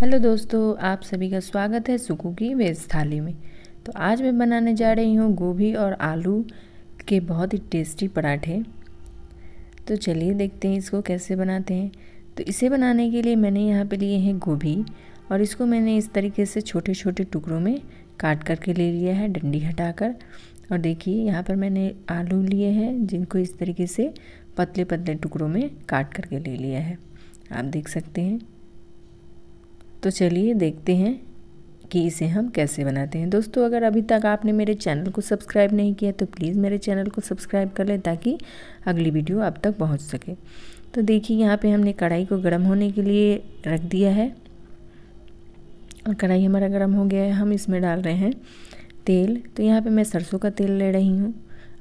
hello दोस्तों आप सभी का स्वागत है सुकू की वेज थाली में तो आज मैं बनाने जा रही हूँ गोभी और आलू के बहुत ही टेस्टी पराठे तो चलिए देखते हैं इसको कैसे बनाते हैं तो इसे बनाने के लिए मैंने यहाँ पे लिए हैं गोभी और इसको मैंने इस तरीके से छोटे छोटे टुकड़ों में काट करके ले लिया है डंडी हटाकर और देखिए यहाँ पर मैंने आलू लिए हैं जिनको इस तरीके से पतले पतले टुकड़ों में काट करके ले लिया है आप देख सकते हैं तो चलिए देखते हैं कि इसे हम कैसे बनाते हैं दोस्तों अगर अभी तक आपने मेरे चैनल को सब्सक्राइब नहीं किया तो प्लीज़ मेरे चैनल को सब्सक्राइब कर लें ताकि अगली वीडियो आप तक पहुंच सके तो देखिए यहाँ पे हमने कढ़ाई को गर्म होने के लिए रख दिया है और कढ़ाई हमारा गर्म हो गया है हम इसमें डाल रहे हैं तेल तो यहाँ पे मैं सरसों का तेल ले रही हूँ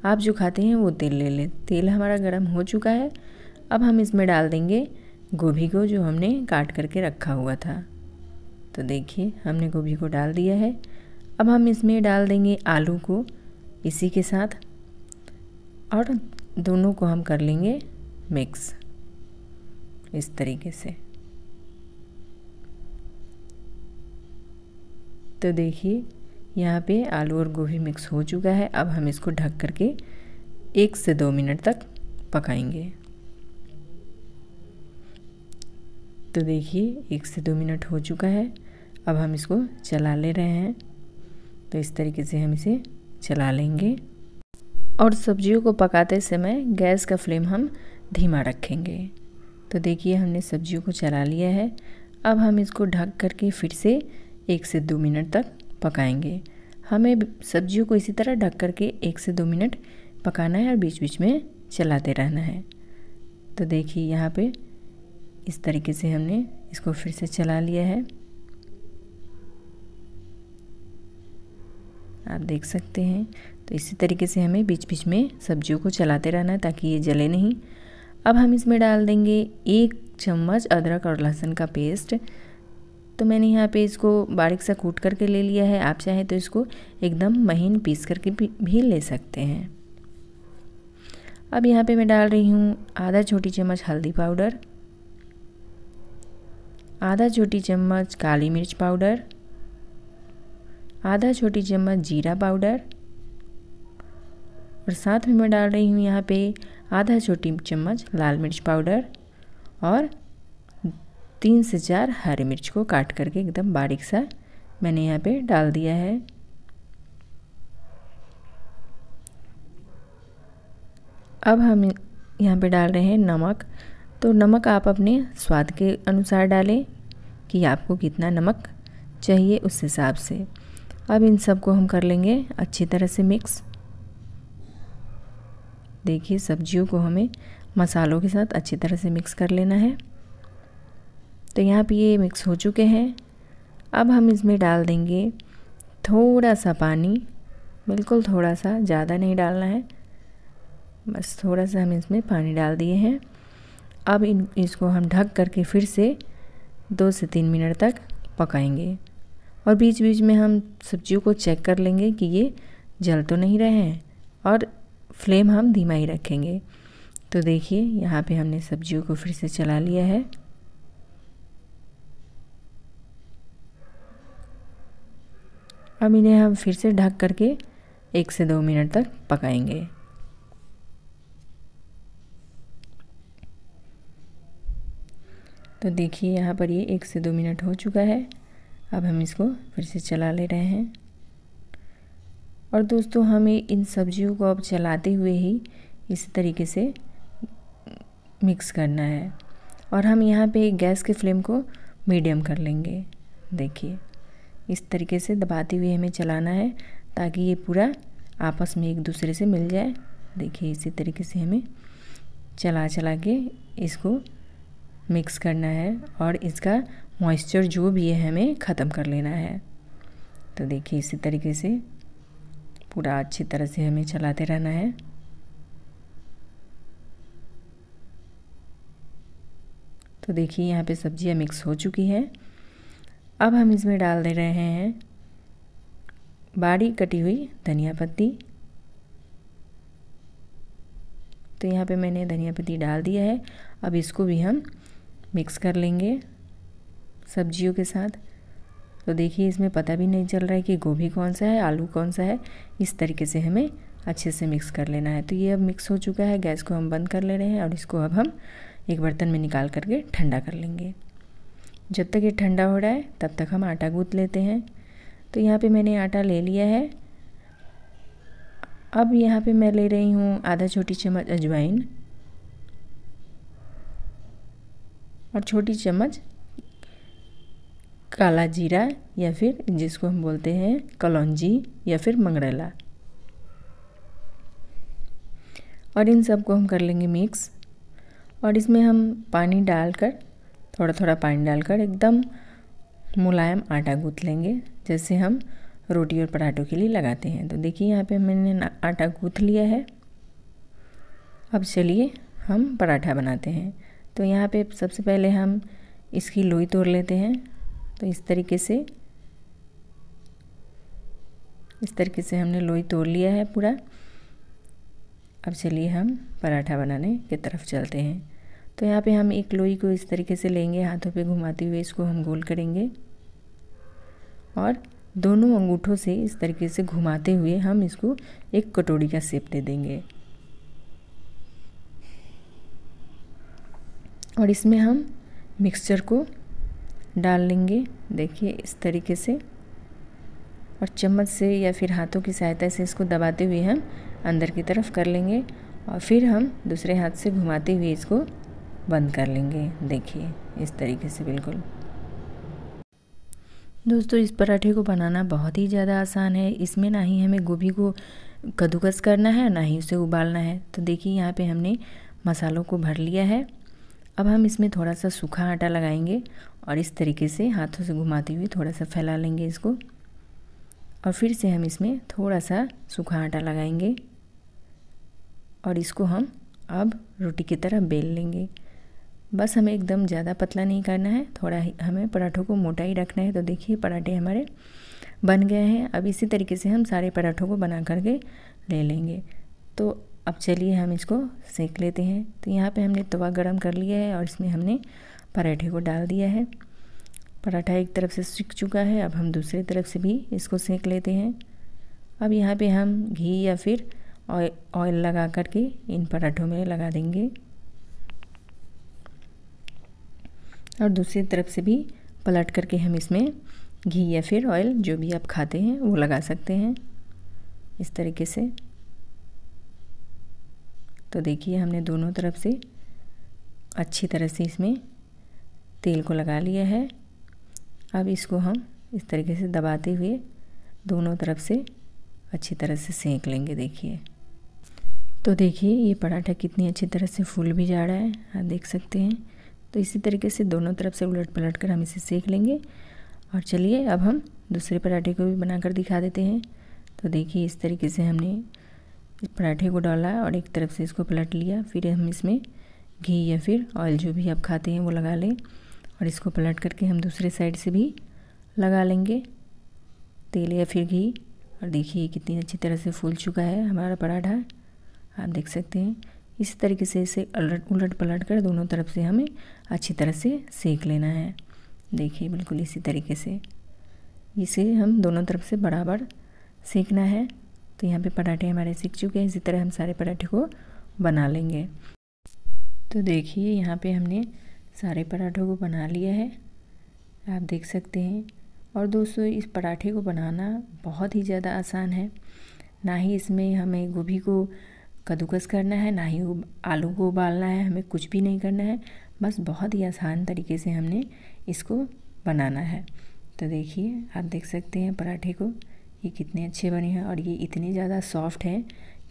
आप जो खाते हैं वो तेल ले लें तेल हमारा गर्म हो चुका है अब हम इसमें डाल देंगे गोभी को जो हमने काट करके रखा हुआ था तो देखिए हमने गोभी को डाल दिया है अब हम इसमें डाल देंगे आलू को इसी के साथ और दोनों को हम कर लेंगे मिक्स इस तरीके से तो देखिए यहाँ पे आलू और गोभी मिक्स हो चुका है अब हम इसको ढक करके एक से दो मिनट तक पकाएंगे तो देखिए एक से दो मिनट हो चुका है अब हम इसको चला ले रहे हैं तो इस तरीके से हम इसे चला लेंगे और सब्जियों को पकाते समय गैस का फ्लेम हम धीमा रखेंगे तो देखिए हमने सब्जियों को चला लिया है अब हम इसको ढक करके फिर से एक से दो मिनट तक पकाएंगे हमें सब्जियों को इसी तरह ढक करके एक से दो मिनट पकाना है और बीच बीच में चलाते रहना है तो देखिए यहाँ पे इस तरीके से हमने इसको फिर से चला लिया है आप देख सकते हैं तो इसी तरीके से हमें बीच बीच में सब्जियों को चलाते रहना है ताकि ये जले नहीं अब हम इसमें डाल देंगे एक चम्मच अदरक और लहसुन का पेस्ट तो मैंने यहाँ पे इसको बारीक सा कूट करके ले लिया है आप चाहें तो इसको एकदम महीन पीस करके भी ले सकते हैं अब यहाँ पे मैं डाल रही हूँ आधा छोटी चम्मच हल्दी पाउडर आधा छोटी चम्मच काली मिर्च पाउडर आधा छोटी चम्मच जीरा पाउडर और साथ में मैं डाल रही हूँ यहाँ पे आधा छोटी चम्मच लाल मिर्च पाउडर और तीन से चार हरी मिर्च को काट करके एकदम बारीक सा मैंने यहाँ पे डाल दिया है अब हम यहाँ पे डाल रहे हैं नमक तो नमक आप अपने स्वाद के अनुसार डालें कि आपको कितना नमक चाहिए उस हिसाब से अब इन सबको हम कर लेंगे अच्छी तरह से मिक्स देखिए सब्जियों को हमें मसालों के साथ अच्छी तरह से मिक्स कर लेना है तो यहाँ पे ये मिक्स हो चुके हैं अब हम इसमें डाल देंगे थोड़ा सा पानी बिल्कुल थोड़ा सा ज़्यादा नहीं डालना है बस थोड़ा सा हम इसमें पानी डाल दिए हैं अब इन इसको हम ढक करके फिर से दो से तीन मिनट तक पकाएंगे और बीच बीच में हम सब्जियों को चेक कर लेंगे कि ये जल तो नहीं रहे हैं और फ्लेम हम धीमा ही रखेंगे तो देखिए यहाँ पे हमने सब्जियों को फिर से चला लिया है अब इन्हें हम फिर से ढक करके एक से दो मिनट तक पकाएंगे तो देखिए यहाँ पर ये एक से दो मिनट हो चुका है अब हम इसको फिर से चला ले रहे हैं और दोस्तों हमें इन सब्जियों को अब चलाते हुए ही इस तरीके से मिक्स करना है और हम यहाँ पे गैस के फ्लेम को मीडियम कर लेंगे देखिए इस तरीके से दबाते हुए हमें चलाना है ताकि ये पूरा आपस में एक दूसरे से मिल जाए देखिए इसी तरीके से हमें चला चला के इसको मिक्स करना है और इसका मॉइस्चर जो भी है हमें ख़त्म कर लेना है तो देखिए इसी तरीके से पूरा अच्छी तरह से हमें चलाते रहना है तो देखिए यहाँ पे सब्जियाँ मिक्स हो चुकी हैं अब हम इसमें डाल दे रहे हैं बारीक कटी हुई धनिया पत्ती तो यहाँ पे मैंने धनिया पत्ती डाल दिया है अब इसको भी हम मिक्स कर लेंगे सब्जियों के साथ तो देखिए इसमें पता भी नहीं चल रहा है कि गोभी कौन सा है आलू कौन सा है इस तरीके से हमें अच्छे से मिक्स कर लेना है तो ये अब मिक्स हो चुका है गैस को हम बंद कर ले रहे हैं और इसको अब हम एक बर्तन में निकाल करके ठंडा कर लेंगे जब तक ये ठंडा हो रहा है तब तक हम आटा गूँथ लेते हैं तो यहाँ पर मैंने आटा ले लिया है अब यहाँ पर मैं ले रही हूँ आधा छोटी चम्मच अजवाइन और छोटी चम्मच काला जीरा या फिर जिसको हम बोलते हैं कलौजी या फिर मंगरेला और इन सब को हम कर लेंगे मिक्स और इसमें हम पानी डालकर थोड़ा थोड़ा पानी डालकर एकदम मुलायम आटा गूँथ लेंगे जैसे हम रोटी और पराठों के लिए लगाते हैं तो देखिए यहाँ पे मैंने आटा गूँथ लिया है अब चलिए हम पराठा बनाते हैं तो यहाँ पे सबसे पहले हम इसकी लोई तोड़ लेते हैं तो इस तरीके से इस तरीके से हमने लोई तोड़ लिया है पूरा अब चलिए हम पराठा बनाने की तरफ चलते हैं तो यहाँ पे हम एक लोई को इस तरीके से लेंगे हाथों पे घुमाते हुए इसको हम गोल करेंगे और दोनों अंगूठों से इस तरीके से घुमाते हुए हम इसको एक कटोरी का सेप दे देंगे और इसमें हम मिक्सचर को डाल लेंगे देखिए इस तरीके से और चम्मच से या फिर हाथों की सहायता से इसको दबाते हुए हम अंदर की तरफ कर लेंगे और फिर हम दूसरे हाथ से घुमाते हुए इसको बंद कर लेंगे देखिए इस तरीके से बिल्कुल दोस्तों इस पराठे को बनाना बहुत ही ज़्यादा आसान है इसमें ना ही हमें गोभी को कद्दूकस करना है ना ही उसे उबालना है तो देखिए यहाँ पे हमने मसालों को भर लिया है अब हम इसमें थोड़ा सा सूखा आटा लगाएंगे और इस तरीके से हाथों से घुमाते हुए थोड़ा सा फैला लेंगे इसको और फिर से हम इसमें थोड़ा सा सूखा आटा लगाएंगे और इसको हम अब रोटी की तरह बेल लेंगे बस हमें एकदम ज़्यादा पतला नहीं करना है थोड़ा ही हमें पराठों को मोटा ही रखना है तो देखिए पराठे हमारे बन गए हैं अब इसी तरीके से हम सारे पराठों को बना करके ले लेंगे तो अब चलिए हम इसको सेक लेते हैं तो यहाँ पे हमने तवा गरम कर लिया है और इसमें हमने पराठे को डाल दिया है पराठा एक तरफ से सीख चुका है अब हम दूसरी तरफ से भी इसको सेक लेते हैं अब यहाँ पे हम घी या फिर ऑयल लगा कर के इन पराठों में लगा देंगे और दूसरी तरफ से भी पलट करके हम इसमें घी या फिर ऑयल जो भी आप खाते हैं वो लगा सकते हैं इस तरीके से तो देखिए हमने दोनों तरफ से अच्छी तरह से इसमें तेल को लगा लिया है अब इसको हम इस तरीके से दबाते हुए दोनों तरफ से अच्छी तरह से सेंक लेंगे देखिए तो देखिए ये पराठा कितनी अच्छी तरह से फूल भी जा रहा है आप देख सकते हैं तो इसी तरीके से दोनों तरफ से उलट पलट कर हम इसे सेक लेंगे और चलिए अब हम दूसरे पराठे को भी बनाकर दिखा देते हैं तो देखिए इस तरीके से हमने पराठे को डाला और एक तरफ से इसको पलट लिया फिर हम इसमें घी या फिर ऑयल जो भी आप खाते हैं वो लगा लें और इसको पलट करके हम दूसरे साइड से भी लगा लेंगे तेल या फिर घी और देखिए कितनी अच्छी तरह से फूल चुका है हमारा पराठा आप देख सकते हैं इस तरीके से इसे उलट उलट पलट कर दोनों तरफ से हमें अच्छी तरह से सेक लेना है देखिए बिल्कुल इसी तरीके से इसे हम दोनों तरफ से बराबर सेकना है तो यहाँ पे पराठे हमारे सीख चुके हैं इसी तरह हम सारे पराठे को बना लेंगे तो देखिए यहाँ पे हमने सारे पराठों को बना लिया है आप देख सकते हैं और दोस्तों इस पराठे को बनाना बहुत ही ज़्यादा आसान है ना ही इसमें हमें गोभी को कद्दूकस करना है ना ही आलू को उबालना है हमें कुछ भी नहीं करना है बस बहुत ही आसान तरीके से हमने इसको बनाना है तो देखिए आप देख सकते हैं पराठे को ये कितने अच्छे बने हैं और ये इतने ज़्यादा सॉफ्ट हैं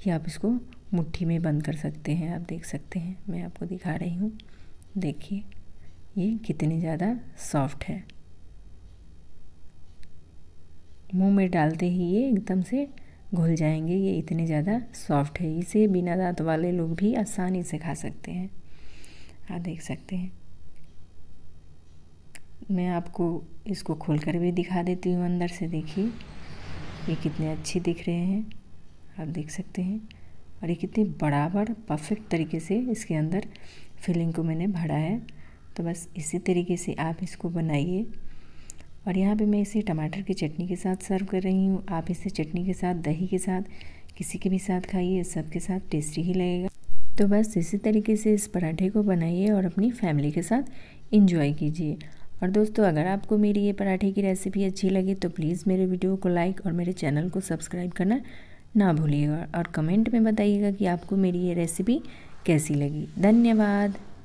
कि आप इसको मुट्ठी में बंद कर सकते हैं आप देख सकते हैं मैं आपको दिखा रही हूँ देखिए ये कितने ज़्यादा सॉफ्ट है मुंह में डालते ही ये एकदम से घुल जाएंगे ये इतने ज़्यादा सॉफ्ट है इसे बिना दांत वाले लोग भी आसानी से खा सकते हैं आप देख सकते हैं मैं आपको इसको खोलकर भी दिखा देती हूँ अंदर से देखिए ये कितने अच्छे दिख रहे हैं आप देख सकते हैं और ये कितने बराबर परफेक्ट तरीके से इसके अंदर फिलिंग को मैंने भरा है तो बस इसी तरीके से आप इसको बनाइए और यहाँ पे मैं इसे टमाटर की चटनी के साथ सर्व कर रही हूँ आप इसे चटनी के साथ दही के साथ किसी के भी साथ खाइए सबके साथ टेस्टी ही लगेगा तो बस इसी तरीके से इस पराठे को बनाइए और अपनी फैमिली के साथ इंजॉय कीजिए और दोस्तों अगर आपको मेरी ये पराठे की रेसिपी अच्छी लगी तो प्लीज़ मेरे वीडियो को लाइक और मेरे चैनल को सब्सक्राइब करना ना भूलिएगा और कमेंट में बताइएगा कि आपको मेरी ये रेसिपी कैसी लगी धन्यवाद